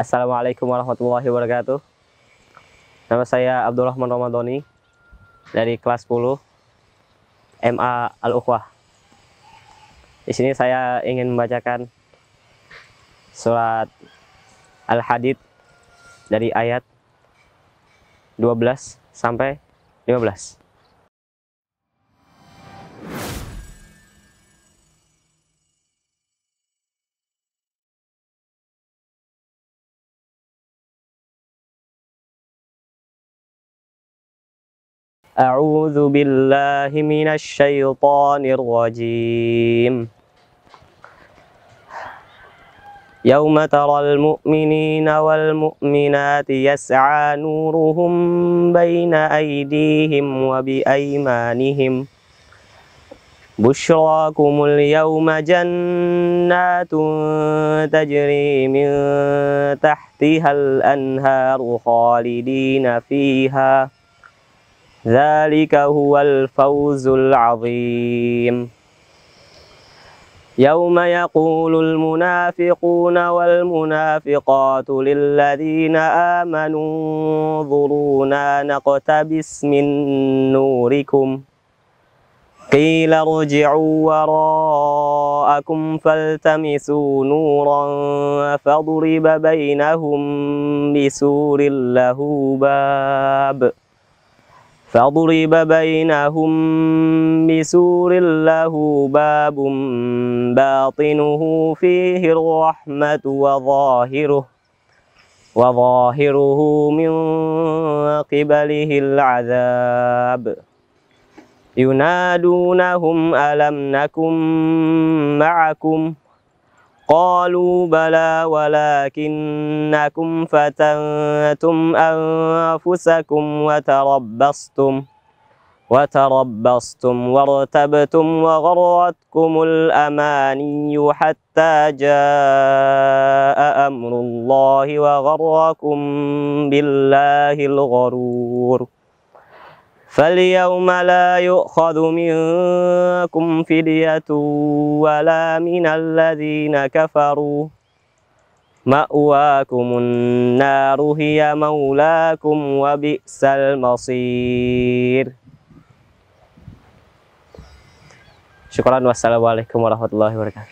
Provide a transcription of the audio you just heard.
Assalamualaikum warahmatullahi wabarakatuh. Nama saya Abdurrahman Ramadhani dari kelas 10 MA Al-Ukhwah. Di sini saya ingin membacakan surat Al-Hadid dari ayat 12 sampai 15. أعوذ بالله من الشيطان الرجيم يوم ترى المؤمنين والمؤمنات يسعى نورهم بين أيديهم وبأيمانهم بشراكم اليوم جنات تجري من تحتها الأنهار خالدين فيها ذلك هو الفوز العظيم يوم يقول المنافقون والمنافقات للذين آمنوا انظرونا نقتبس من نوركم قيل ارجعوا وراءكم فالتمسوا نورا فضرب بينهم بسور له باب فضرب بينهم بسور له باب باطنه فيه الرحمة وظاهره وظاهره من قبله العذاب ينادونهم ألم نكن معكم ؟ قالوا بلى ولكنكم فتنتم أنفسكم وتربصتم وتربصتم وارتبتم وغرتكم الأماني حتى جاء أمر الله وغركم بالله الغرور فاليوم لا يؤخذ منكم فدية ولا من الذين كفروا مأواكم النار هي مولاكم وبئس المصير شكرا والسلام عليكم ورحمة الله وبركاته